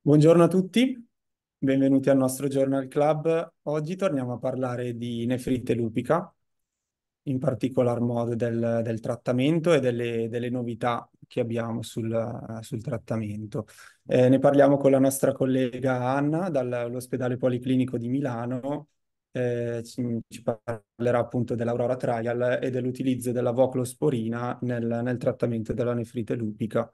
Buongiorno a tutti, benvenuti al nostro Journal Club. Oggi torniamo a parlare di nefrite lupica, in particolar modo del, del trattamento e delle, delle, novità che abbiamo sul, sul trattamento. Eh, ne parliamo con la nostra collega Anna dall'ospedale policlinico di Milano. Eh, ci, ci, parlerà appunto dell'Aurora Trial e dell'utilizzo della voclosporina nel, nel trattamento della nefrite lupica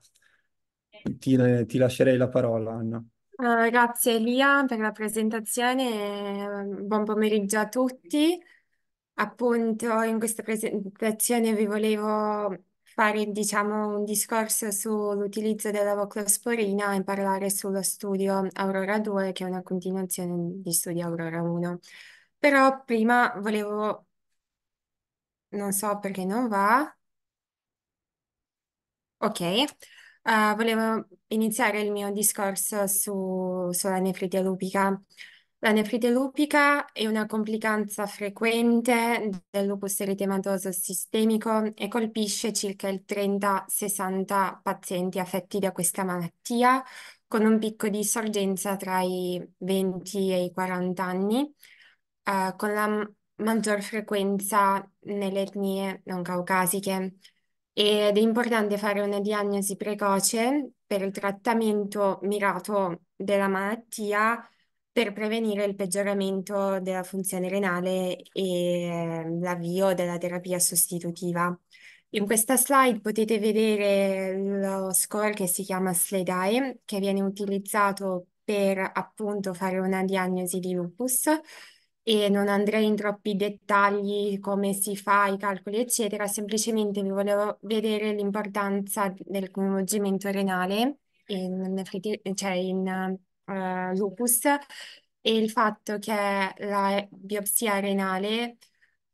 ti, ti lascerei la parola, Anna. Uh, grazie Elia per la presentazione, ehm, buon pomeriggio a tutti. Appunto, in questa presentazione vi volevo fare, diciamo, un discorso sull'utilizzo della voclosporina e parlare sullo studio Aurora 2, che è una continuazione di studio Aurora 1. Però prima volevo, non so perché non va. Ok. Eh, volevo iniziare il mio discorso su- sulla nefrite lupica. La nefrite lupica è una complicanza frequente del lupus eritematoso sistemico e colpisce circa il 30-60 pazienti affetti da questa malattia, con un picco di sorgenza tra i 20 e i 40 anni, eh, con la maggior frequenza nelle etnie non caucasiche ed è importante fare una diagnosi precoce per il trattamento mirato della malattia per prevenire il peggioramento della funzione renale e l'avvio della terapia sostitutiva. In questa slide potete vedere lo score che si chiama SLEDAE, che viene utilizzato per appunto fare una diagnosi di lupus e non andrei in troppi dettagli come si fa i calcoli, eccetera, semplicemente vi volevo vedere l'importanza del coinvolgimento renale in, cioè in uh, lupus e il fatto che la biopsia renale,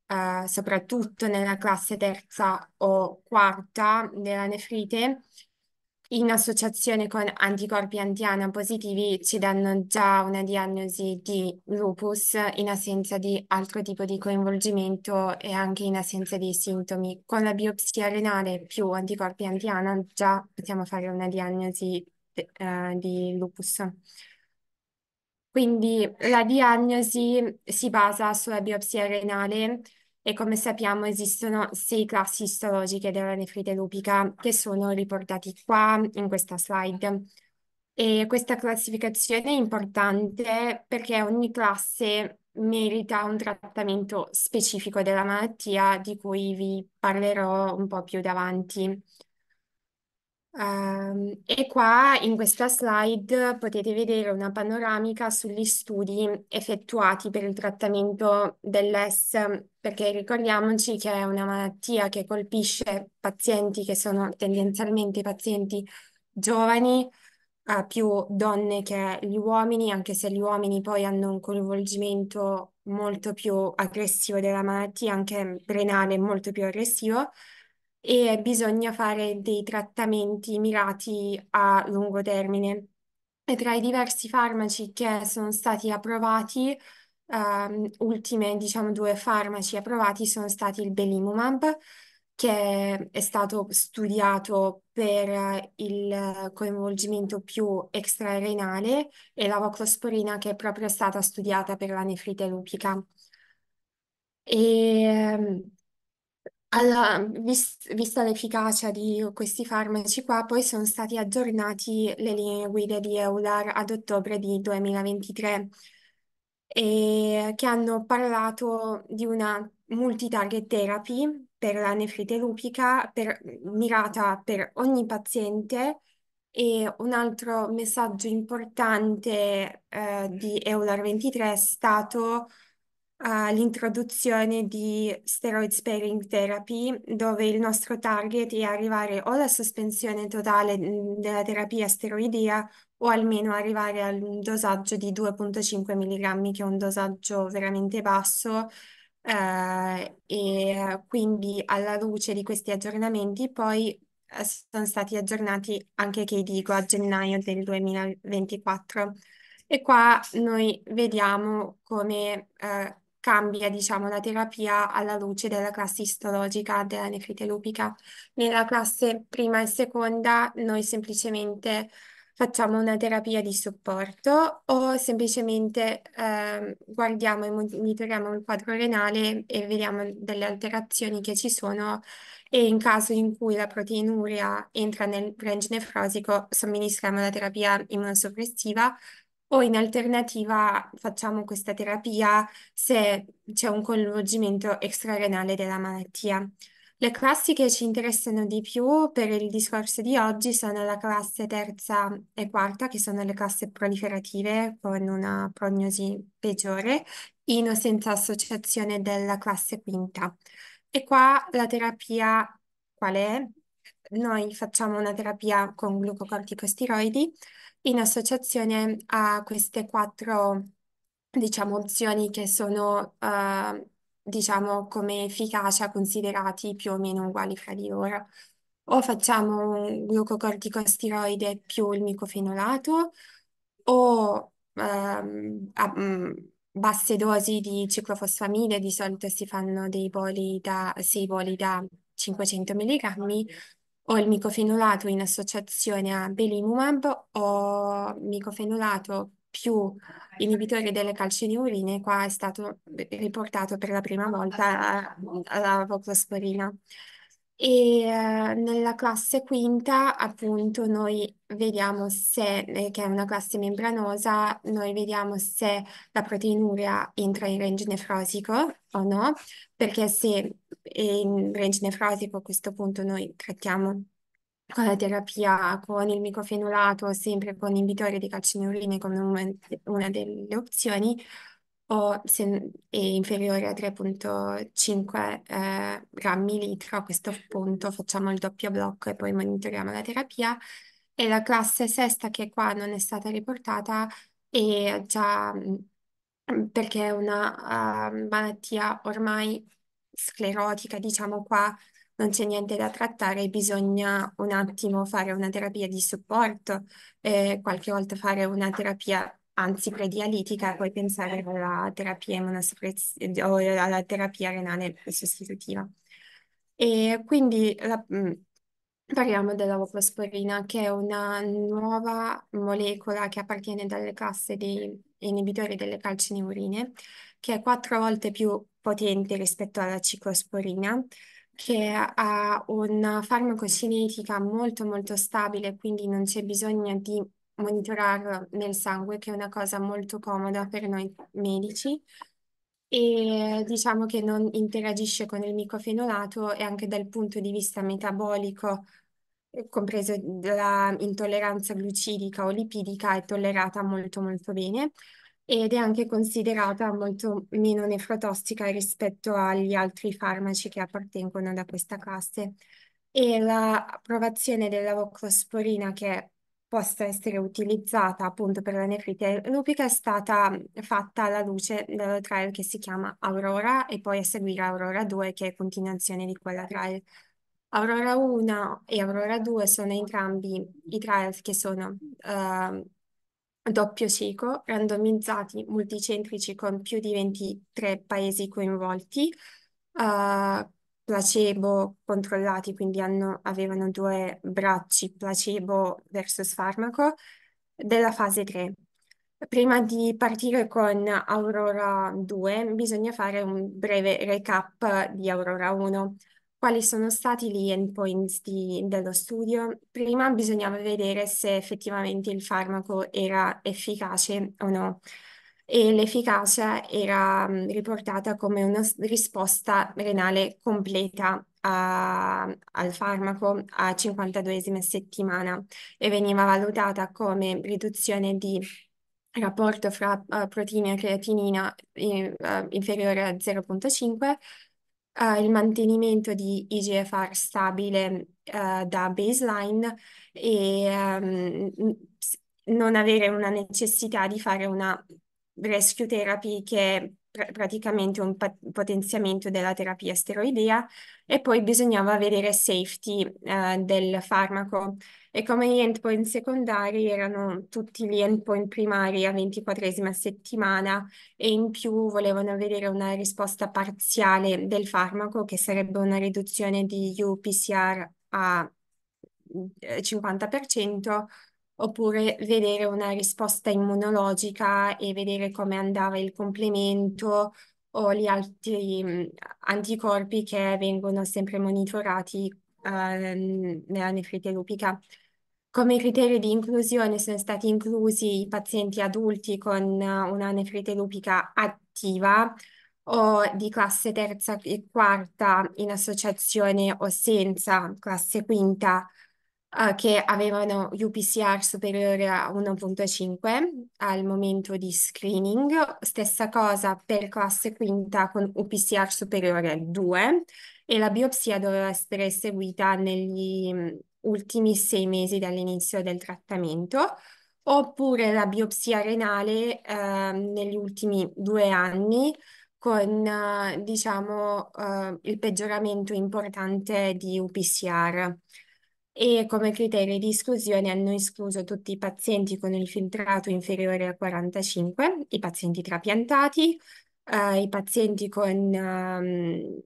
uh, soprattutto nella classe terza o quarta della nefrite, in associazione con anticorpi anti-ANA positivi ci danno già una diagnosi di lupus in assenza di altro tipo di coinvolgimento e anche in assenza di sintomi. Con la biopsia renale più anticorpi anti-ANA già possiamo fare una diagnosi eh, di lupus. Quindi la diagnosi si basa sulla biopsia renale e come sappiamo esistono sei classi istologiche della nefrite lupica che sono riportati qua in questa slide. E questa classificazione è importante perché ogni classe merita un trattamento specifico della malattia di cui vi parlerò un po' più davanti. Um, e qua in questa slide potete vedere una panoramica sugli studi effettuati per il trattamento dell'ES perché ricordiamoci che è una malattia che colpisce pazienti che sono tendenzialmente pazienti giovani, eh, più donne che gli uomini, anche se gli uomini poi hanno un coinvolgimento molto più aggressivo della malattia, anche renale molto più aggressivo e bisogna fare dei trattamenti mirati a lungo termine. E tra i diversi farmaci che sono stati approvati, ehm, ultime, diciamo, due farmaci approvati sono stati il belimumab, che è stato studiato per eh, il eh, coinvolgimento più extrarenale, e la voclosporina, che è proprio stata studiata per la nefrite lupica. E, ehm, alla, vis, vista l'efficacia di questi farmaci qua, poi sono stati aggiornati le linee guida di EULAR ad ottobre di 2023 e che hanno parlato di una multitarget therapy per la nefrite lupica per- mirata per ogni paziente e un altro messaggio importante eh, di Euler 23 è stato eh, l'introduzione di steroid sparing therapy, dove il nostro target è arrivare o alla sospensione totale mh, mm, della terapia steroidea o almeno arrivare al dosaggio di 2,5 mg, che è un dosaggio veramente basso. Eh, e quindi alla luce di questi aggiornamenti poi eh, sono stati aggiornati anche che dico a gennaio del 2024 e qua noi vediamo come eh, cambia, diciamo, la terapia alla luce della classe istologica della nefrite lupica. Nella classe prima e seconda noi semplicemente facciamo una terapia di supporto o semplicemente ehm, guardiamo e monitoriamo il quadro renale e vediamo delle alterazioni che ci sono e in caso in cui la proteinuria entra nel range nefrosico somministriamo la terapia immunosoppressiva o in alternativa facciamo questa terapia se c'è un coinvolgimento extrarenale della malattia. Le classi che ci interessano di più per il discorso di oggi sono la classe terza e quarta, che sono le classi proliferative con una prognosi peggiore, in o senza associazione della classe quinta. E qua la terapia qual è? Noi facciamo una terapia con glucocorticosteroidi in associazione a queste quattro, diciamo, opzioni che sono... Uh, diciamo, come efficacia considerati più o meno uguali fra di loro. O facciamo un glucocorticosteroide più il micofenolato, o ehm, a, mm, basse dosi di ciclofosfamide, di solito si fanno dei boli da, sei boli da 500 mg, o il micofenolato in associazione a belimumab, o micofenolato più inibitori delle calcineurine, qua è stato riportato per la prima volta la voclosporina. E eh, nella classe quinta, appunto, noi vediamo se, eh, che è una classe membranosa, noi vediamo se la proteinuria entra in range nefrosico o no, perché se è in range nefrosico a questo punto noi trattiamo con la terapia con il micofenolato, sempre con inibitore di calcineurini come una delle opzioni, o se è inferiore a 3,5 eh, grammi litro, a questo punto facciamo il doppio blocco e poi monitoriamo la terapia. E la classe sesta, che qua non è stata riportata, è già mm, perché è una eh, malattia ormai sclerotica, diciamo qua, non c'è niente da trattare, bisogna un attimo fare una terapia di supporto, eh, qualche volta fare una terapia anzi predialitica, poi pensare alla terapia immunosoppressiva o alla terapia renale sostitutiva. E quindi la, mm, Parliamo della voclosporina, che è una nuova molecola che appartiene dalle classe di inibitori delle calcineurine, che è quattro volte più potente rispetto alla ciclosporina, che ha una farmacocinetica molto molto stabile, quindi non c'è bisogno di monitorarlo nel sangue, che è una cosa molto comoda per noi medici. E diciamo che non interagisce con il micofenolato e anche dal punto di vista metabolico, eh, compreso l'intolleranza glucidica o lipidica, è tollerata molto molto bene ed è anche considerata molto meno nefrotossica rispetto agli altri farmaci che appartengono da questa classe. E l'approvazione della voclosporina che possa essere utilizzata appunto per la nefrite lupica è stata fatta alla luce del trial che si chiama Aurora e poi a seguire Aurora 2 che è continuazione di quella trial. Aurora 1 e Aurora 2 sono entrambi i trial che sono uh, doppio cieco, randomizzati, multicentrici con più di 23 paesi coinvolti, eh, placebo controllati, quindi hanno, avevano due bracci, placebo versus farmaco, della fase 3. Prima di partire con Aurora 2, bisogna fare un breve recap di Aurora 1 quali sono stati gli endpoints di, dello studio. Prima bisognava vedere se effettivamente il farmaco era efficace o no e l'efficacia era mm, riportata come una risposta renale completa a, al farmaco a 52esima settimana e veniva valutata come riduzione di rapporto fra uh, proteina e creatinina in, uh, inferiore a 0.5 il mantenimento di IGFR stabile eh, da baseline e ehm, non avere una necessità di fare una rescue therapy che praticamente un potenziamento della terapia steroidea e poi bisognava vedere safety eh, del farmaco e come gli endpoint secondari erano tutti gli endpoint primari a 24 settimana e in più volevano vedere una risposta parziale del farmaco che sarebbe una riduzione di UPCR a 50% eh, oppure vedere una risposta immunologica e vedere come andava il complemento o gli altri anticorpi che vengono sempre monitorati eh, nella nefrite lupica. Come criterio di inclusione sono stati inclusi i pazienti adulti con una nefrite lupica attiva o di classe terza e quarta in associazione o senza classe quinta eh, che avevano UPCR superiore a 1.5 al momento di screening, stessa cosa per classe quinta con UPCR superiore a 2 e la biopsia doveva essere eseguita negli mm, ultimi sei mesi dall'inizio del trattamento oppure la biopsia renale eh, negli ultimi due anni con eh, diciamo eh, il peggioramento importante di UPCR e come criteri di esclusione hanno escluso tutti i pazienti con il filtrato inferiore a 45, i pazienti trapiantati, eh, i pazienti con ehm,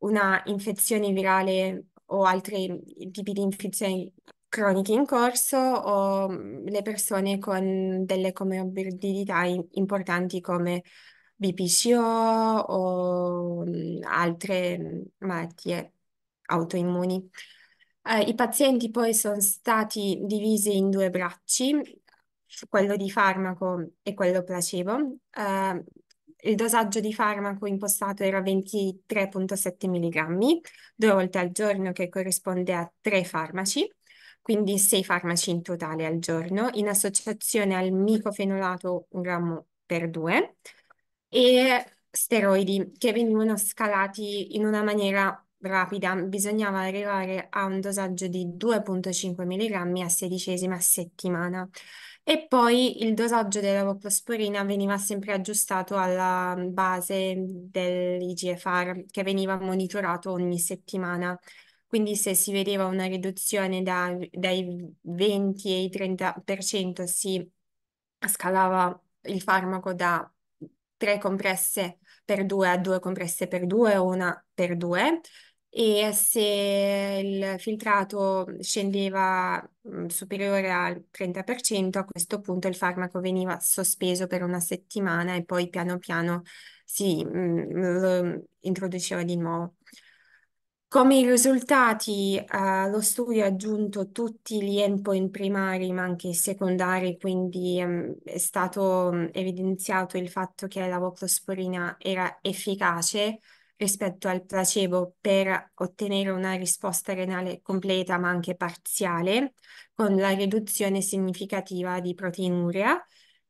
una infezione virale o altri tipi di infezioni croniche in corso o mm, le persone con delle comorbidità importanti come BPCO o mm, altre mm, malattie autoimmuni. Eh, i pazienti poi sono stati divisi in due bracci, quello di farmaco e quello placebo. Eh, il dosaggio di farmaco impostato era 23,7 mg, due volte al giorno, che corrisponde a tre farmaci, quindi sei farmaci in totale al giorno, in associazione al micofenolato un grammo per due, e steroidi che venivano scalati in una maniera rapida, bisognava arrivare a un dosaggio di 2,5 mg a sedicesima settimana. E poi il dosaggio della voclosporina veniva sempre aggiustato alla base dell'IGFR che veniva monitorato ogni settimana. Quindi se si vedeva una riduzione da, dai 20 ai 30% si scalava il farmaco da 3 compresse per 2 a 2 compresse per 2 o una per 2 e se il filtrato scendeva mh, mhmm, superiore al 30%, a questo punto il farmaco veniva sospeso per una settimana e poi piano piano si mh, mhmm, lo introduceva di nuovo. Come risultati, eh, lo studio ha aggiunto tutti gli endpoint primari, ma anche secondari, quindi mh, mhmm, è stato evidenziato il fatto che la voclosporina era efficace rispetto al placebo per ottenere una risposta renale completa ma anche parziale, con la riduzione significativa di proteinuria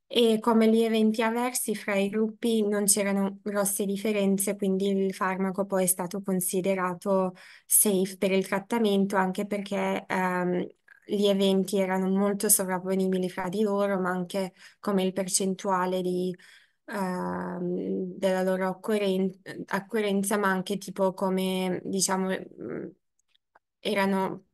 e come gli eventi avversi fra i gruppi non c'erano grosse differenze, quindi il farmaco poi è stato considerato safe per il trattamento anche perché ehm, gli eventi erano molto sovrapponibili fra di loro, ma anche come il percentuale di Ehm, della loro accoren- ma anche tipo come, diciamo, mhmm, erano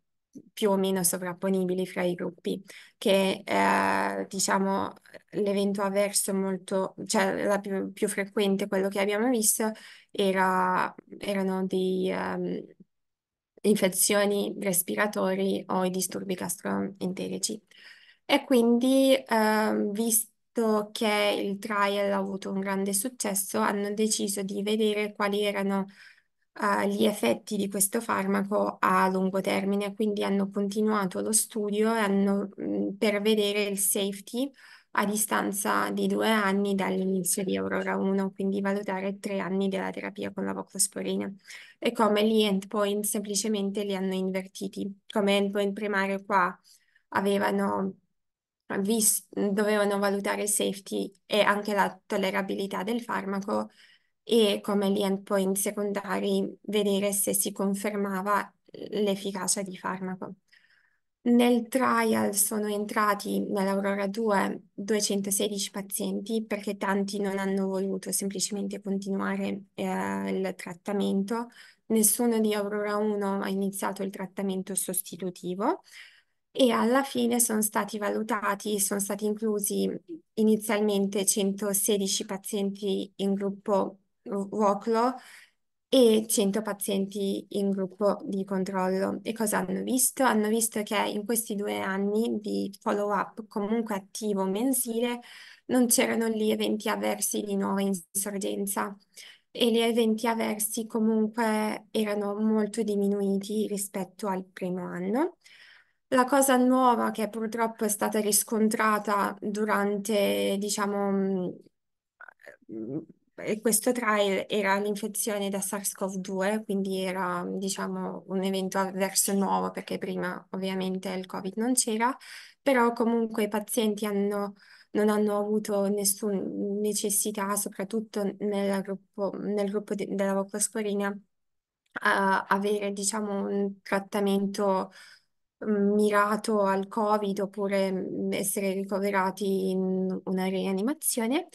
più o meno sovrapponibili fra i gruppi, che eh, diciamo l'evento avverso molto, cioè la più, più frequente, quello che abbiamo visto, era, erano dei ehm, infezioni respiratorie o i disturbi gastroenterici. E quindi, eh, vis- Visto che il trial ha avuto un grande successo, hanno deciso di vedere quali erano eh, gli effetti di questo farmaco a lungo termine, quindi hanno continuato lo studio hanno, mh, per vedere il safety a distanza di due anni dall'inizio di Aurora 1, quindi valutare tre anni della terapia con la voclosporina. E come gli endpoint semplicemente li hanno invertiti. Come endpoint primario qua avevano vis- dovevano valutare safety e anche la tollerabilità del farmaco e come gli endpoint secondari vedere se si confermava l'efficacia di farmaco. Nel trial sono entrati nell'Aurora 2 216 pazienti perché tanti non hanno voluto semplicemente continuare eh, il trattamento. Nessuno di Aurora 1 ha iniziato il trattamento sostitutivo e alla fine sono stati valutati, sono stati inclusi inizialmente 116 pazienti in gruppo WOCLO e 100 pazienti in gruppo di controllo. E cosa hanno visto? Hanno visto che in questi due anni di follow-up comunque attivo mensile non c'erano gli eventi avversi di nuova insorgenza e gli eventi avversi comunque erano molto diminuiti rispetto al primo anno la cosa nuova che purtroppo è stata riscontrata durante, diciamo, mm, questo trial era l'infezione da SARS-CoV-2, quindi era, diciamo, un evento avverso nuovo perché prima ovviamente il Covid non c'era, però comunque i pazienti hanno, non hanno avuto nessuna necessità, soprattutto nel gruppo, nel gruppo de della voclosporina, a avere, diciamo, un trattamento mirato al Covid oppure mhmm, essere ricoverati in una rianimazione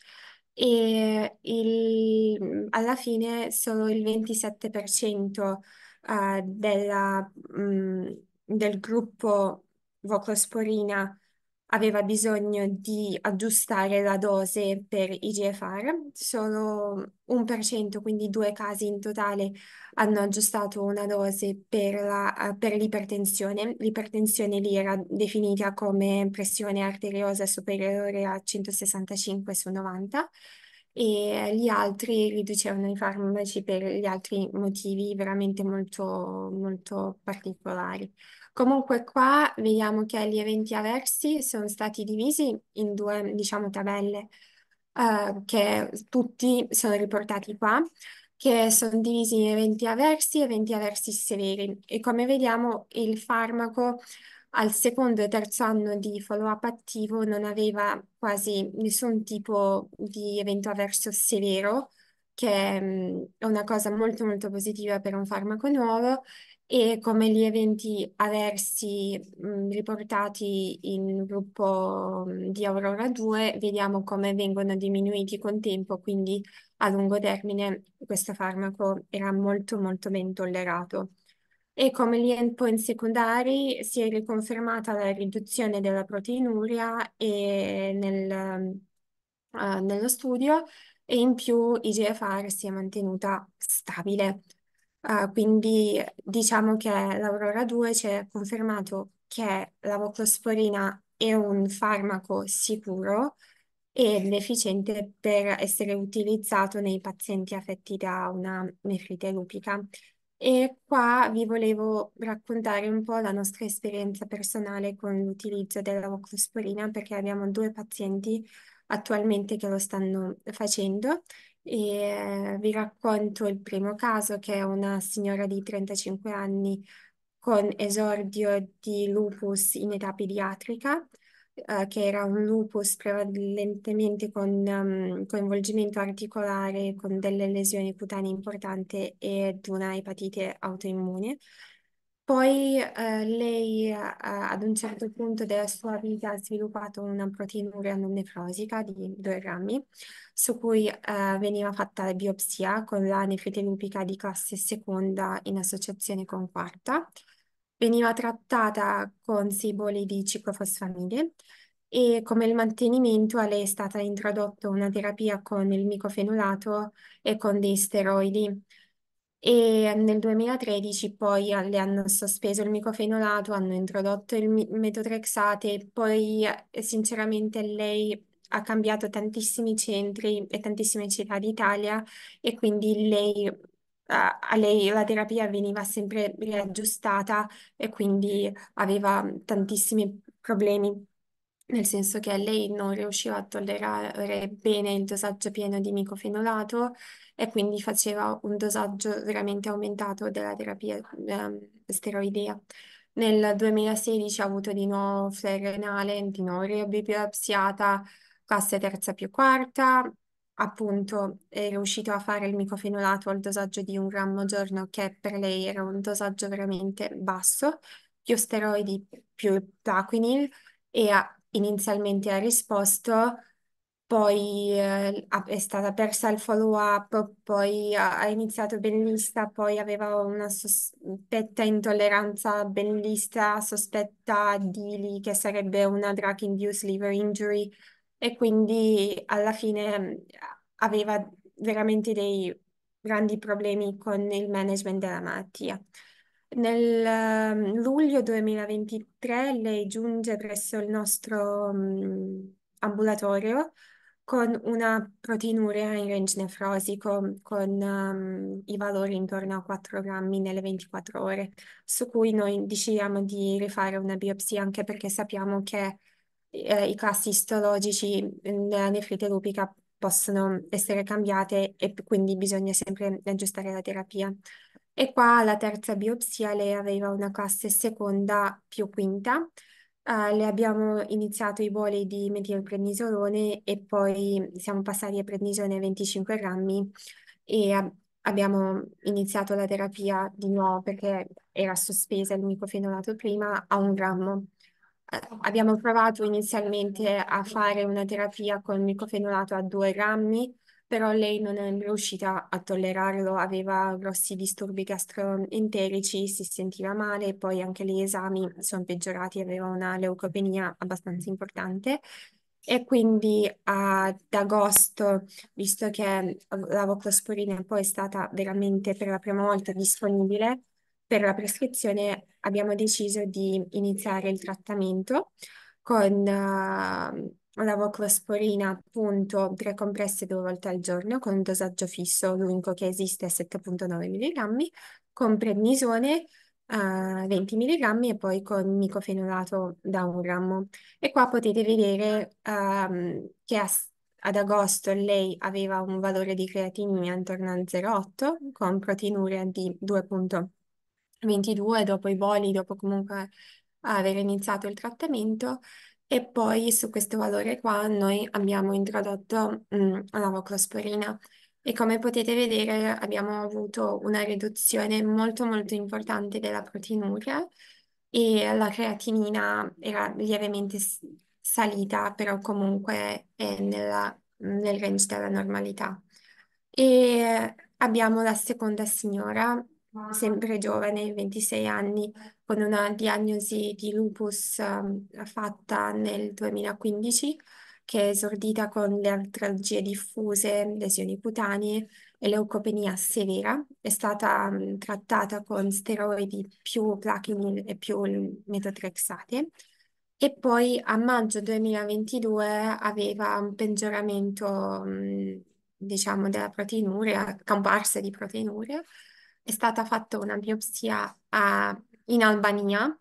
e il, mhmm, alla fine solo il 27% eh, della, mh, mhmm, del gruppo voclosporina aveva bisogno di aggiustare la dose per IGFR, solo un per cento, quindi due casi in totale, hanno aggiustato una dose per, la, eh, per l'ipertensione. L'ipertensione lì era definita come pressione arteriosa superiore a 165 su 90 e gli altri riducevano i farmaci per gli altri motivi veramente molto, molto particolari. Comunque qua vediamo che gli eventi avversi sono stati divisi in due, diciamo, tabelle, eh, che tutti sono riportati qua, che sono divisi in eventi avversi e eventi avversi severi. E come vediamo il farmaco al secondo e terzo anno di follow-up attivo non aveva quasi nessun tipo di evento avverso severo, che mhmm, è una cosa molto molto positiva per un farmaco nuovo, e come gli eventi avversi mh, mhmm, riportati in gruppo mh, mhmm, di Aurora 2, vediamo come vengono diminuiti con tempo, quindi a lungo termine questo farmaco era molto molto ben tollerato e come gli endpoint secondari si è riconfermata la riduzione della proteinuria e nel, uh, nello studio e in più IGFR si è mantenuta stabile. Uh, quindi diciamo che l'Aurora 2 ci ha confermato che la voclosporina è un farmaco sicuro ed efficiente per essere utilizzato nei pazienti affetti da una nefrite lupica. E qua vi volevo raccontare un po' la nostra esperienza personale con l'utilizzo della voclosporina perché abbiamo due pazienti attualmente che lo stanno facendo e eh, vi racconto il primo caso che è una signora di 35 anni con esordio di lupus in età pediatrica eh, che era un lupus prevalentemente con ehm, coinvolgimento articolare, con delle lesioni cutanee importanti ed una epatite autoimmune. Poi eh, lei eh, ad un certo punto della sua vita ha sviluppato una proteinuria non nefrosica di 2 grammi, su cui eh, veniva fatta la biopsia con la nefrite lupica di classe seconda in associazione con quarta. Veniva trattata con simboli di ciclofosfamide e come il mantenimento a lei è stata introdotta una terapia con il micofenolato e con dei steroidi. E nel 2013 poi le hanno sospeso il micofenolato, hanno introdotto il metotrexate, poi eh, sinceramente lei ha cambiato tantissimi centri e tantissime città d'Italia e quindi lei a lei la terapia veniva sempre riaggiustata e quindi aveva tantissimi problemi, nel senso che lei non riusciva a tollerare bene il dosaggio pieno di micofenolato e quindi faceva un dosaggio veramente aumentato della terapia eh, steroidea. Nel 2016 ha avuto di nuovo flare renale, di nuovo ribiopsiata, classe terza più quarta, appunto è riuscito a fare il micofenolato al dosaggio di un grammo al giorno, che per lei era un dosaggio veramente basso, più steroidi, più Plaquenil, e ha, inizialmente ha risposto, poi eh, è stata persa il follow-up, poi ha, ha iniziato bellista, poi aveva una sospetta intolleranza ben bellista, sospetta di lì che sarebbe una drug-induced liver injury, e quindi alla fine aveva veramente dei grandi problemi con il management della malattia. Nel ehm, luglio 2023 lei giunge presso il nostro mm, ambulatorio con una proteinuria in range nefrosico con um, i valori intorno a 4 grammi nelle 24 ore, su cui noi decidiamo di rifare una biopsia anche perché sappiamo che eh, i classi istologici mm, nella nefrite rubica possono essere cambiate e quindi bisogna sempre aggiustare la terapia. E qua la terza biopsia lei aveva una classe seconda più quinta, Uh, le abbiamo iniziato i boli di metilprednisolone e poi siamo passati a prednisone 25 grammi e abbiamo iniziato la terapia di nuovo perché era sospesa il micofenolato prima a un grammo. Abbiamo provato inizialmente a fare una terapia con micofenolato a 2 grammi, però lei non è riuscita a tollerarlo, aveva grossi disturbi gastroenterici, si sentiva male, poi anche gli esami sono peggiorati, aveva una leucopenia abbastanza importante. E quindi ad agosto, visto che la voclosporina poi è stata veramente per la prima volta disponibile, per la prescrizione abbiamo deciso di iniziare il trattamento con eh, lavocosporina appunto tre compresse due volte al giorno con un dosaggio fisso, l'unico che esiste è 7,9 mg, con prednisone eh, 20 mg e poi con micofenolato da un grammo. E qua potete vedere ehm, che a, ad agosto lei aveva un valore di creatinina intorno a 0,8 con proteinuria di 2,8 22 dopo i voli, dopo comunque aver iniziato il trattamento e poi su questo valore qua noi abbiamo introdotto mh, mm, la voclosporina e come potete vedere abbiamo avuto una riduzione molto molto importante della proteinuria e la creatinina era lievemente salita però comunque è nella, nel range della normalità e abbiamo la seconda signora sempre giovane, 26 anni, con una diagnosi di lupus um, fatta nel 2015, che è esordita con le artralgie diffuse, lesioni cutanee e leucopenia severa. È stata um, trattata con steroidi più plaquenil e più metotrexate. E poi a maggio 2022 aveva un peggioramento, um, diciamo, della proteinuria, comparsa di proteinuria, è stata fatta una biopsia a, eh, in Albania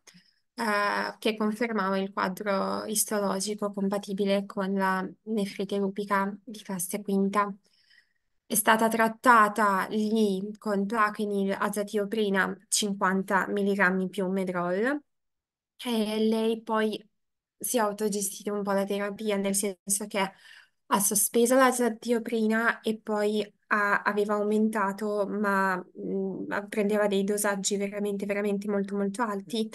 eh, che confermava il quadro istologico compatibile con la nefrite rubica di classe quinta. È stata trattata lì con plaquenil azatioprina 50 mg più medrol e lei poi si è autogestita un po' la terapia, nel senso che ha sospeso l'azatioprina e poi ha aveva aumentato, ma mh, mm, prendeva dei dosaggi veramente, veramente molto, molto alti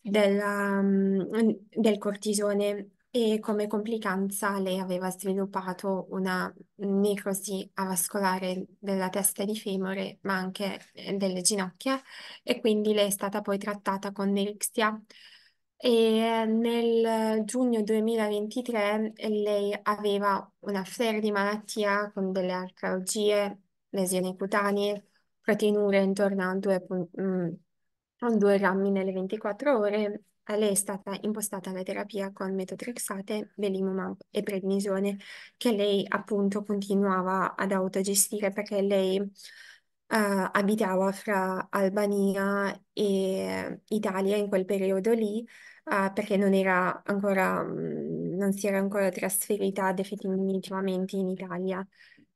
della, mh, mm, del cortisone e come complicanza lei aveva sviluppato una necrosi avascolare della testa di femore, ma anche eh, delle ginocchia, e quindi lei è stata poi trattata con Nerixia e nel giugno 2023 eh, lei aveva una serie di malattie con delle arcalgie, lesioni cutanee, proteinure intorno a 2, pun- mm, a 2 grammi nelle 24 ore. A lei è stata impostata la terapia con metotrexate, belimumab e prednisone, che lei appunto continuava ad autogestire perché lei eh, abitava fra Albania e Italia in quel periodo lì, eh, perché non era ancora, mm, non si era ancora trasferita definitivamente in Italia.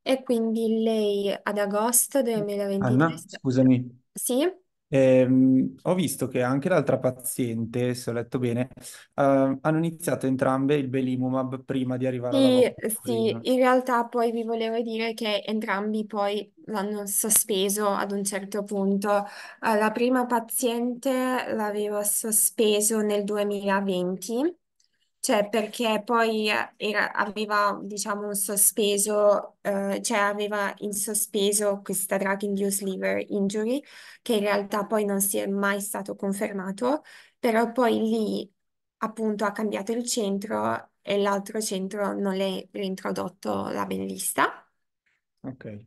E quindi lei ad agosto Anna, 2023, scusami, sì? Ehm, ho visto che anche l'altra paziente, se ho letto bene, eh, hanno iniziato entrambe il belimumab prima di arrivare alla Sì, sì, vaccina. in realtà poi vi volevo dire che entrambi poi l'hanno sospeso ad un certo punto. Eh, la prima paziente l'avevo sospeso nel 2020 cioè, perché poi eh, era- aveva, diciamo, un sospeso, eh, cioè aveva in sospeso questa drug induced liver injury, che in realtà poi non si è mai stato confermato, però poi lì appunto ha cambiato il centro e l'altro centro non le ha reintrodotto la benlista Ok.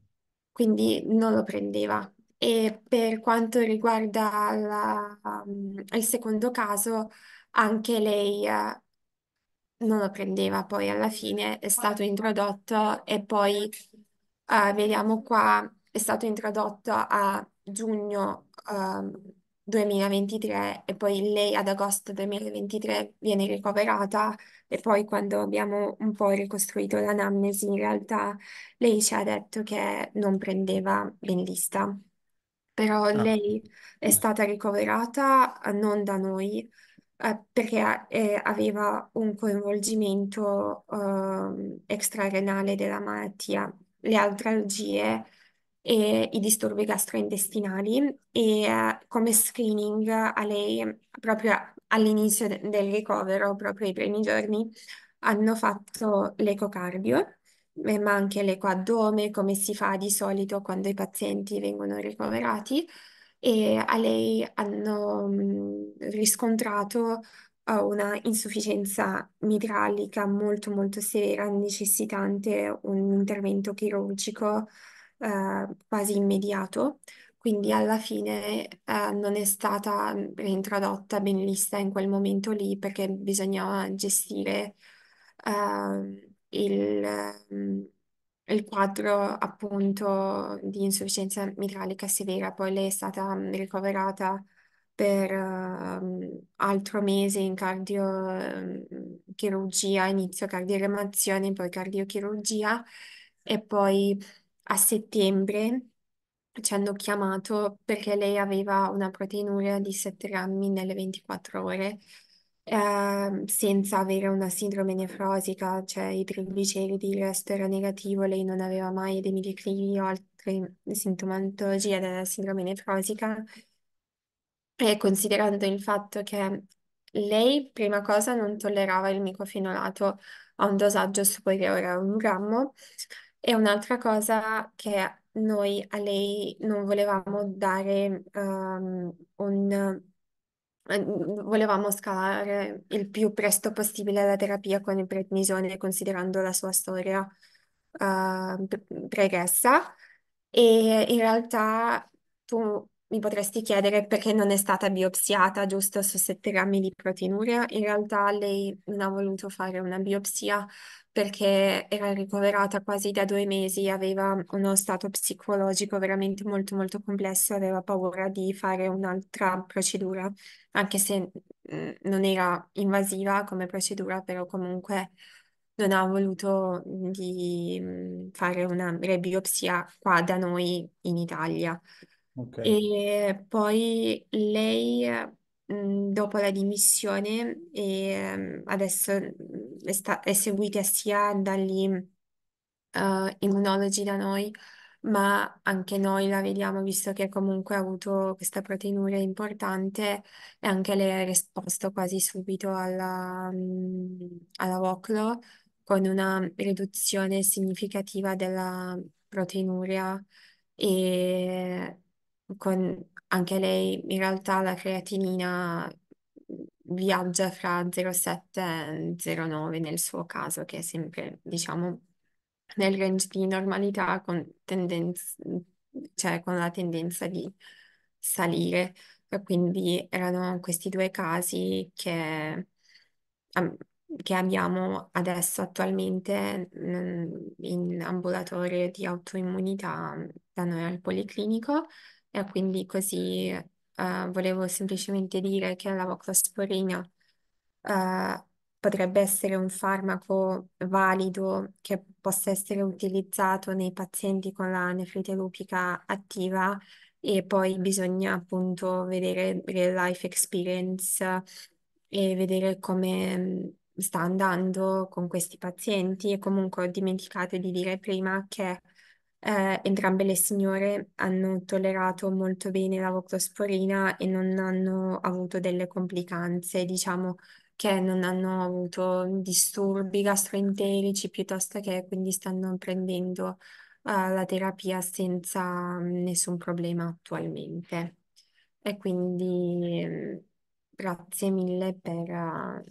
quindi non lo prendeva. E per quanto riguarda la- um, il secondo caso, anche lei, eh, non lo prendeva, poi alla fine è stato introdotto e poi eh, vediamo qua, è stato introdotto a giugno eh, 2023 e poi lei ad agosto 2023 viene ricoverata e poi quando abbiamo un po' ricostruito l'anamnesi in realtà lei ci ha detto che non prendeva Benlista, però ah. lei è stata ricoverata non da noi eh, perché eh, aveva un coinvolgimento eh, extrarenale della malattia, le altralgie e i disturbi gastrointestinali e eh, come screening a lei proprio all'inizio de- del ricovero, proprio i primi giorni, hanno fatto l'ecocardio eh, ma anche l'ecoaddome, come si fa di solito quando i pazienti vengono ricoverati, e a lei hanno mm, riscontrato eh, una insufficienza mitralica molto molto severa, necessitante un intervento chirurgico eh, quasi immediato. Quindi alla fine eh, non è stata reintrodotta ben Benlista in quel momento lì perché bisognava gestire eh, il, ehm, il quadro appunto di insufficienza mitralica severa. Poi lei è stata ricoverata per ehm, altro mese in cardiochirurgia, ehm, inizio cardioremazione, poi cardiochirurgia e poi a settembre ci hanno chiamato perché lei aveva una proteinuria di 7 grammi nelle 24 ore. ehm, senza avere una sindrome nefrosica, cioè i trigliceridi, il resto era negativo, lei non aveva mai edemi di o altre sintomatologie della sindrome nefrosica, e considerando il fatto che lei, prima cosa, non tollerava il microfenolato a un dosaggio superiore a un grammo, e un'altra cosa che noi a lei non volevamo dare ehm, un... Ehm, volevamo scalare il più presto possibile la terapia con il prednisone, considerando la sua storia eh, pregressa. E in realtà tu mi potresti chiedere perché non è stata biopsiata giusto su 7 grammi di proteinuria. In realtà lei non ha voluto fare una biopsia perché era ricoverata quasi da due mesi, aveva uno stato psicologico veramente molto molto complesso, aveva paura di fare un'altra procedura, anche se mm, non era invasiva come procedura, però comunque non ha voluto mm, di mm, fare una rebiopsia qua da noi in Italia. E poi lei, mh, mhmm, dopo la dimissione, e, ehm, mh, adesso mhmm, è, sta- è seguita sia dagli eh, immunologi da noi, ma anche noi la vediamo, visto che comunque ha avuto questa proteinuria importante e anche lei ha risposto quasi subito alla, mh, mhmm, alla Woclo con una riduzione significativa della proteinuria e anche lei in realtà la creatinina mhmm, viaggia fra 0,7 e 0,9 nel suo caso, che è sempre, diciamo, nel range di normalità con tendenza, cioè con la tendenza di salire. E quindi erano questi due casi che, che abbiamo adesso attualmente mhmm, in ambulatorio di autoimmunità da noi al Policlinico e quindi così eh, volevo semplicemente dire che la voclosporina eh, potrebbe essere un farmaco valido che possa essere utilizzato nei pazienti con la nefrite lupica attiva e poi bisogna appunto vedere real life experience e vedere come mm, sta andando con questi pazienti e comunque ho dimenticato di dire prima che eh, entrambe le signore hanno tollerato molto bene la voclosporina e non hanno avuto delle complicanze, diciamo che non hanno avuto disturbi gastroenterici piuttosto che quindi stanno prendendo eh, la terapia senza mm, nessun problema attualmente. E quindi eh, grazie mille per,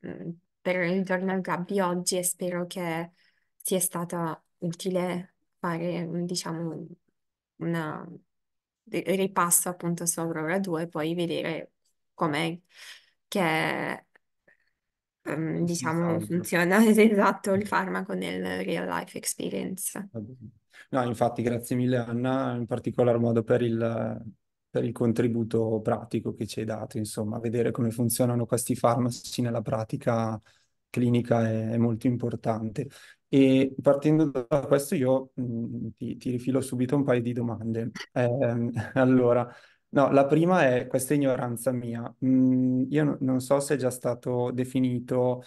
eh, per il giornal Gabby oggi e spero che sia stata utile fare, mm, diciamo, una ripasso appunto su Aurora 2 e poi vedere com'è che ehm, diciamo funziona esatto il farmaco nel real life experience. No, infatti, grazie mille Anna, in particolar modo per il, per il contributo pratico che ci hai dato, insomma, vedere come funzionano questi farmaci nella pratica clinica è, è molto importante. E partendo da questo io mm, ti, ti, rifilo subito un paio di domande. Eh, allora, no, la prima è questa ignoranza mia. Mh, mm, io non so se è già stato definito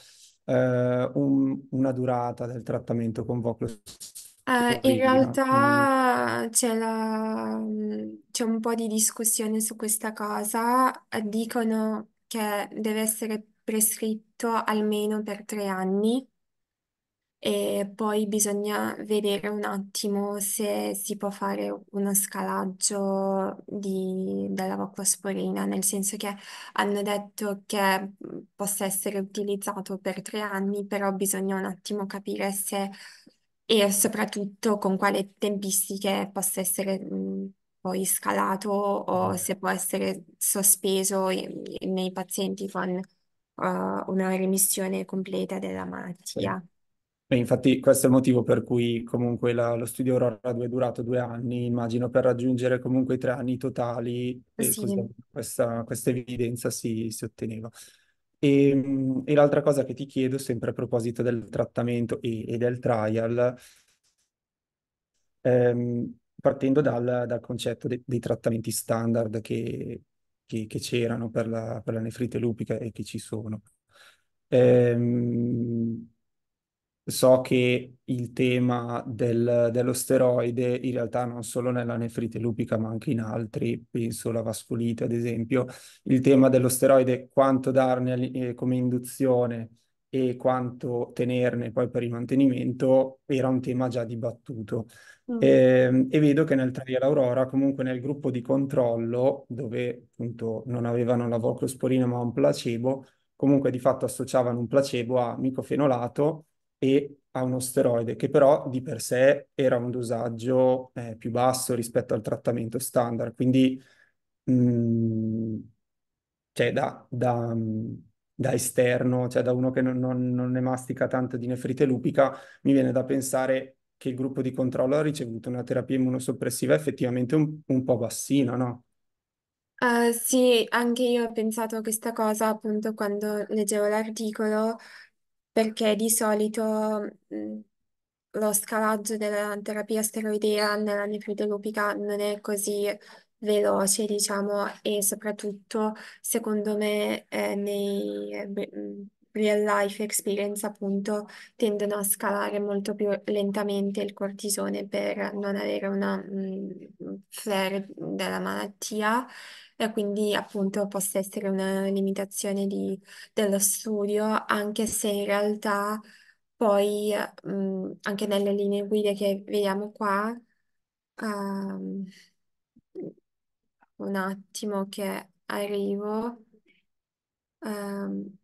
eh, un, una durata del trattamento con Eh, in Mm, realtà c'è la- mm, c'è un po' di discussione su questa cosa. Dicono che deve essere prescritto almeno per tre anni e poi bisogna vedere un attimo se si può fare uno scalaggio di- della vaquasporina, nel senso che hanno detto che mhmm, possa essere utilizzato per tre anni, però bisogna un attimo capire se e soprattutto con quale tempistiche possa essere mh, mhmm, poi scalato o se può essere sospeso in- nei pazienti con eh, una remissione completa della malattia. Beh, infatti questo è il motivo per cui comunque la- lo studio Aurora 2 è durato due anni, immagino per raggiungere comunque i tre anni totali, eh e così questa, questa evidenza si, si otteneva. E, ehm, e l'altra cosa che ti chiedo, sempre a proposito del trattamento e, e del trial, Ehm, partendo dal, dal concetto de- dei trattamenti standard che, che- che c'erano per la, per la nefrite lupica e che ci sono. Ehm, So che il tema del- dello steroide, in realtà non solo nella nefrite lupica, ma anche in altri, penso alla vascolite ad esempio, il tema dello steroide, quanto darne eh, come induzione e quanto tenerne poi per il mantenimento, era un tema già dibattuto. Mm. Ehm, e vedo che nel trial Aurora, comunque nel gruppo di controllo, dove appunto non avevano la voclosporina ma un placebo, comunque di fatto associavano un placebo a micofenolato e a uno steroide, che però di per sé era un dosaggio eh, più basso rispetto al trattamento standard. Quindi, mh, mm, cioè da, da, mm, da, esterno, cioè da uno che non, non, non, ne mastica tanto di nefrite lupica, mi viene da pensare che il gruppo di controllo ha ricevuto una terapia immunosoppressiva effettivamente un, un po' bassina, no? Uh, sì, anche io ho pensato a questa cosa appunto quando leggevo l'articolo perché di solito mh, mhmm, lo scalaggio della terapia steroidea nella nefrite non è così veloce, diciamo, e soprattutto, secondo me, eh, nei mhmm, real life experience, appunto, tendono a scalare molto più lentamente il cortisone per non avere una mh, mhmm, flare della malattia e quindi appunto possa essere una limitazione di- dello studio, anche se in realtà poi mh, mhmm, anche nelle linee guida che vediamo qua, ehm, un attimo che arrivo. Ehm,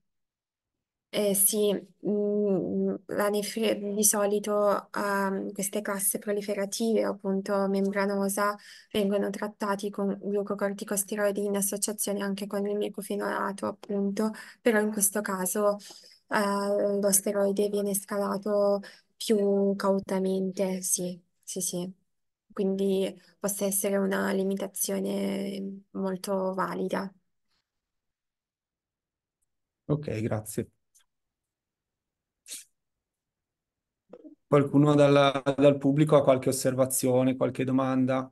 eh sì, mm, la di solito ehm, queste casse proliferative, appunto membranosa, vengono trattati con glucocorticosteroidi in associazione anche con il micofenolato, appunto, però in questo caso eh, lo steroide viene scalato più cautamente, sì, sì, sì. Quindi possa essere una limitazione molto valida. Ok, grazie. qualcuno dal, dal pubblico ha qualche osservazione, qualche domanda?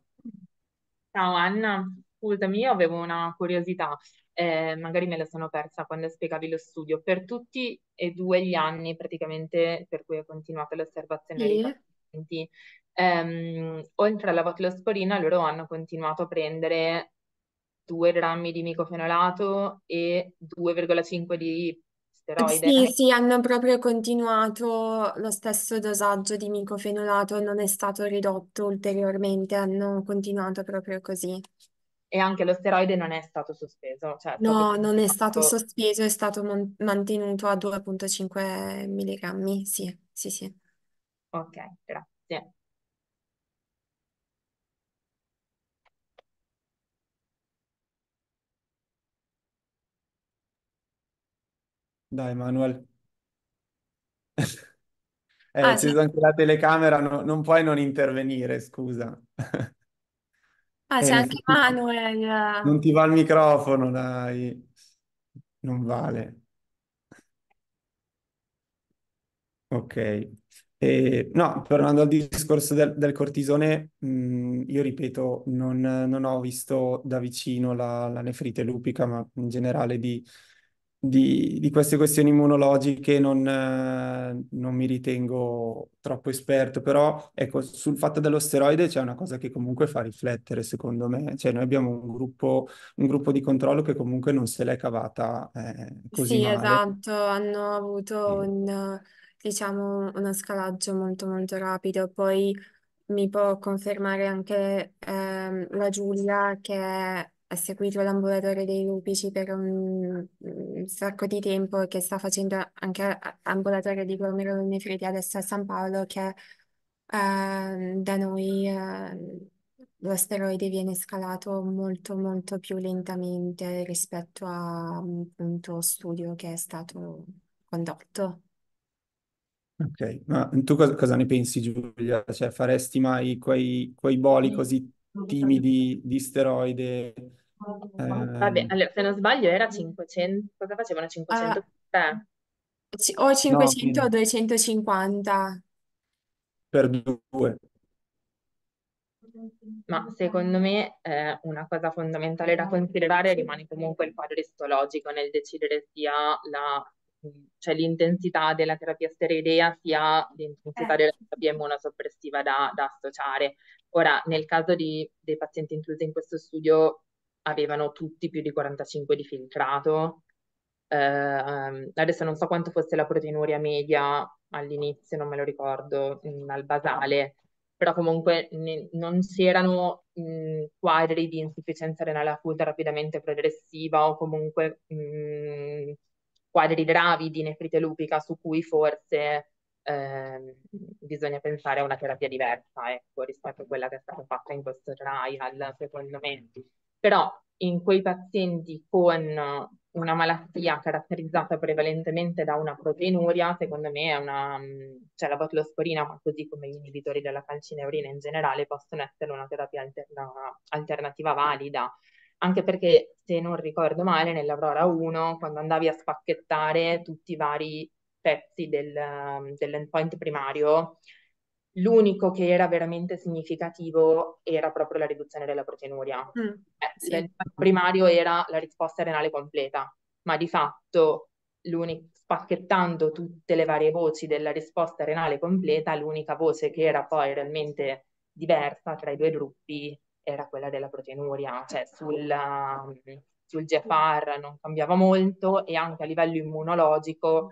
Ciao Anna, scusami, io avevo una curiosità, eh, magari me la sono persa quando spiegavi lo studio. Per tutti e due gli anni praticamente per cui ho continuato l'osservazione dei sì. pazienti, ehm, oltre alla botulosporina loro hanno continuato a prendere 2 grammi di micofenolato e 2,5 di eh steroide. Sì, sì, hanno proprio continuato lo stesso dosaggio di micofenolato, non è stato ridotto ulteriormente, hanno continuato proprio così. E anche lo steroide non è stato sospeso, cioè è stato No, non è stato fatto- sospeso, è stato mantenuto a 2,5 mg. sì, sì, sì. Ok, grazie. Dai, Manuel. È eh, Ah, sì. accesa anche la telecamera, no- non puoi non intervenire, scusa. Ah, c'è Eh, non anche Manuel. non ti va il microfono, dai. Non vale. Ok. Eh, no, tornando al discorso del, del cortisone, mh, mm, io ripeto, non, non ho visto da vicino la, la nefrite lupica, ma in generale di di, di, queste questioni immunologiche non, eh, non, mi ritengo troppo esperto, però ecco, sul fatto dello steroide c'è una cosa che comunque fa riflettere, secondo me. Cioè, noi abbiamo un gruppo, un gruppo di controllo che comunque non se l'è cavata eh, così Sì, male. esatto, hanno avuto Sì. un, diciamo, uno scalaggio molto molto rapido. Poi mi può confermare anche ehm, la Giulia che ha seguito l'ambulatorio dei lupici per un, un sacco di tempo e che sta facendo anche ambulatorio di glomerulonefriti adesso a San Paolo che eh, da noi eh, lo steroide viene scalato molto molto più lentamente rispetto a un punto studio che è stato condotto. Ok, ma tu cosa, cosa ne pensi Giulia? Cioè faresti mai quei, quei boli così timidi di steroide. Vabbè, ehm, allora, se non sbaglio era 500, cosa facevano 500 ah, O 500 no, o 250. Per due. Ma secondo me eh, una cosa fondamentale da considerare rimane comunque il quadro istologico nel decidere sia la cioè l'intensità della terapia steroidea sia l'intensità eh. della terapia immunosoppressiva da, da associare. Ora, nel caso di, dei pazienti inclusi in questo studio, avevano tutti più di 45 di filtrato. Eh, adesso non so quanto fosse la proteinuria media all'inizio, non me lo ricordo, mh, al basale, però comunque ne, non c'erano mh, quadri di insufficienza renale acuta rapidamente progressiva o comunque mh, quadri gravi di nefrite lupica su cui forse eh, bisogna pensare a una terapia diversa ecco, rispetto a quella che è stata fatta in questo trial, secondo me. Però in quei pazienti con una malattia caratterizzata prevalentemente da una proteinuria, secondo me è una, cioè la botloscorina, ma così come gli inibitori della calcineurina in generale, possono essere una terapia alterna, alternativa valida anche perché se non ricordo male nell'Aurora 1 quando andavi a spacchettare tutti i vari pezzi del, ehm, dell'endpoint primario l'unico che era veramente significativo era proprio la riduzione della proteinuria. Mm, eh, sì. Il primario era la risposta renale completa, ma di fatto spacchettando tutte le varie voci della risposta renale completa, l'unica voce che era poi realmente diversa tra i due gruppi era quella della proteinuria, ah, cioè sulla, sul GFR um, non cambiava molto e anche a livello immunologico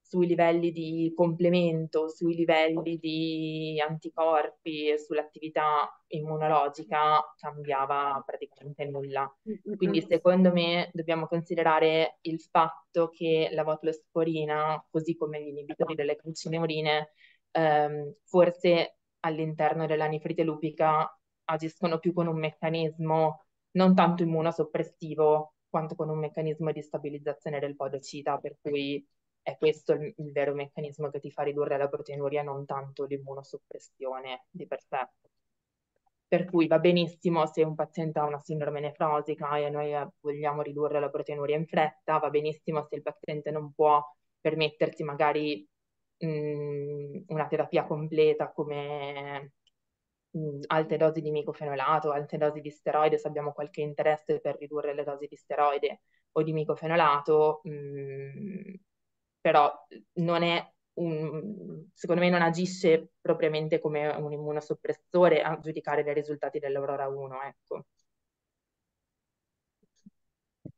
sui livelli di complemento, sui livelli di anticorpi e sull'attività immunologica cambiava praticamente nulla. Mm, mm, mm. Quindi secondo me dobbiamo considerare il fatto che la botulosporina, così come gli inibitori delle calcineurine, ehm, forse all'interno della nefrite lupica agiscono più con un meccanismo non tanto immunosoppressivo quanto con un meccanismo di stabilizzazione del podocita, per cui è questo il, il vero meccanismo che ti fa ridurre la proteinuria, non tanto l'immunosoppressione di per sé. Per cui va benissimo se un paziente ha una sindrome nefrosica e noi eh, vogliamo ridurre la proteinuria in fretta, va benissimo se il paziente non può permettersi magari mh, mm, una terapia completa come Mhmm, alte dosi di micofenolato, alte dosi di steroide, se abbiamo qualche interesse per ridurre le dosi di steroide o di micofenolato, mh, mhmm, però non è un, secondo me non agisce propriamente come un immunosoppressore a giudicare dai risultati dell'Aurora 1, ecco.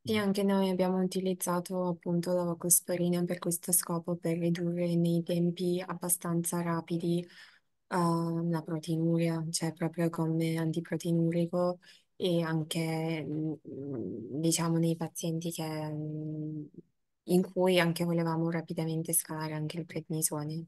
Sì, anche noi abbiamo utilizzato appunto la locosperina per questo scopo, per ridurre nei tempi abbastanza rapidi ehm, la proteinuria, cioè proprio come antiproteinurico e anche, mm, mm, diciamo, nei pazienti che, mm, in cui anche volevamo rapidamente scalare anche il prednisone.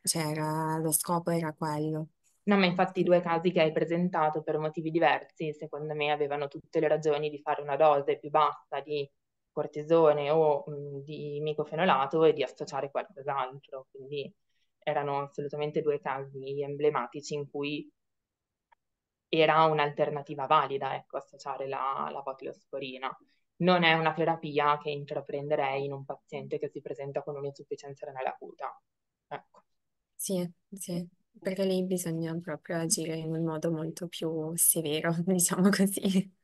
Cioè lo scopo era quello. No, ma infatti i due casi che hai presentato per motivi diversi, secondo me avevano tutte le ragioni di fare una dose più bassa di cortisone o mh, di micofenolato e di associare qualcos'altro. Quindi erano assolutamente due casi emblematici in cui============================================================================================================================================================================================================================================================================================================================================================================================= era un'alternativa valida ecco, associare la, Non è una terapia che che intraprenderei in in un un paziente si presenta con un'insufficienza acuta. Ecco. Sì, sì, perché lì bisogna proprio agire modo molto più severo, diciamo così.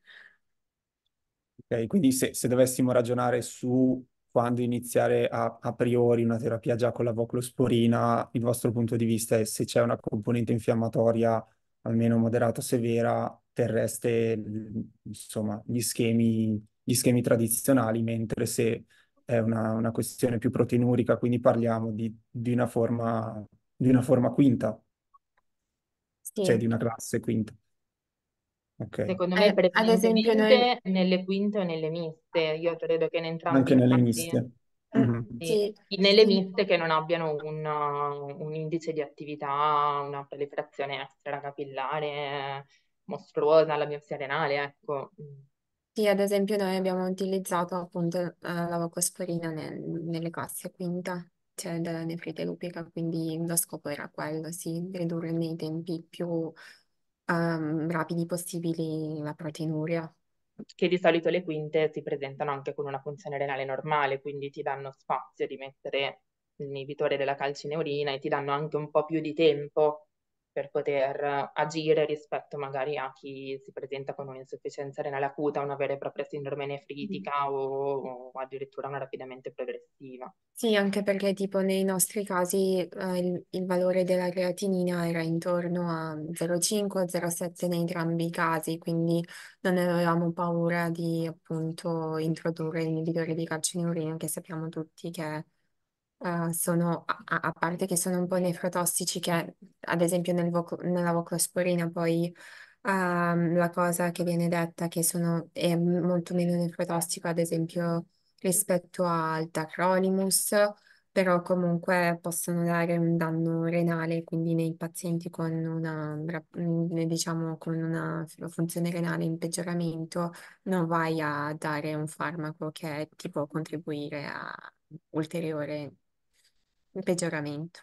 Ok, quindi se, dovessimo ragionare su quando iniziare a, a priori una terapia già con la voclosporina, il vostro punto di vista è se c'è una componente infiammatoria almeno moderata o severa, terreste insomma, gli schemi, gli schemi tradizionali, mentre se è una, una questione più proteinurica, quindi parliamo di, di, una, forma, di una forma quinta, sì. cioè di una classe quinta. Ok. Secondo me, Eh, per ad esempio noi... nelle quinte o nelle miste. Io credo che in entrambi Anche i nelle casi, miste. eh, Mhm. sì, nelle miste che non abbiano un, un indice di attività, una proliferazione extracapillare mostruosa, la biopsia renale, ecco. sì, ad esempio noi abbiamo utilizzato appunto eh, la vacosporina nel- nelle classi quinta, cioè della nefrite lupica, quindi lo scopo era quello, sì, ridurre nei tempi più ehm, rapidi possibili la proteinuria. Che di solito le quinte si presentano anche con una funzione renale normale, quindi ti danno spazio di mettere l'inibitore della calcineurina e ti danno anche un po' più di tempo per poter agire rispetto magari a chi si presenta con un'insufficienza renale acuta, una vera e propria sindrome nefritica mm. o, o addirittura una rapidamente progressiva. Sì, anche perché tipo nei nostri casi eh, il, il, valore della creatinina era intorno a 0,5-0,7 in entrambi i casi, quindi non avevamo paura di appunto introdurre l'inibitore di calcio in urina che sappiamo tutti che è Uh, sono, a, a- parte che sono un po' nefrotossici, che ad esempio nel voc- nella voclosporina poi ehm, la cosa che viene detta che sono, è molto meno nefrotossico, ad esempio rispetto al tacrolimus, però comunque possono dare un danno renale, quindi nei pazienti con una, diciamo, con una funzione renale in peggioramento non vai a dare un farmaco che può contribuire a ulteriore il peggioramento.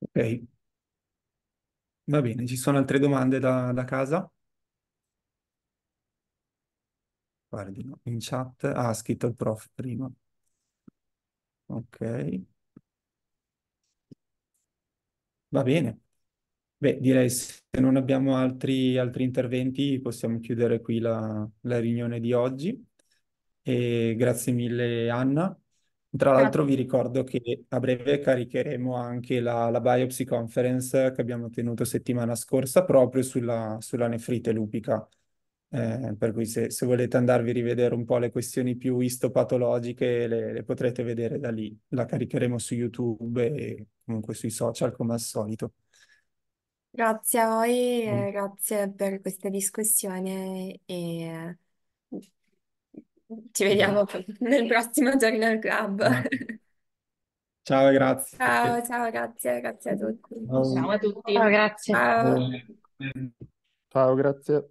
Ok, va bene. Ci sono altre domande da, da casa? Guardino, in chat. Ah, ha scritto il prof prima. Ok. Va bene. Beh, direi se non abbiamo altri, altri interventi possiamo chiudere qui la, la riunione di oggi. E grazie mille Anna. Tra l'altro vi ricordo che a breve caricheremo anche la, la biopsy conference che abbiamo tenuto settimana scorsa proprio sulla, sulla nefrite lupica. Eh, per cui se, se, volete andarvi a rivedere un po' le questioni più istopatologiche le, le, potrete vedere da lì. La caricheremo su YouTube e comunque sui social come al solito. Grazie a voi, mm. Eh, grazie per questa discussione e... Ci vediamo esatto. nel prossimo Journal Club. Ciao, grazie. Ciao, ciao, grazie, grazie a tutti. Ciao a tutti. Ciao, grazie. Ciao. Ciao, grazie.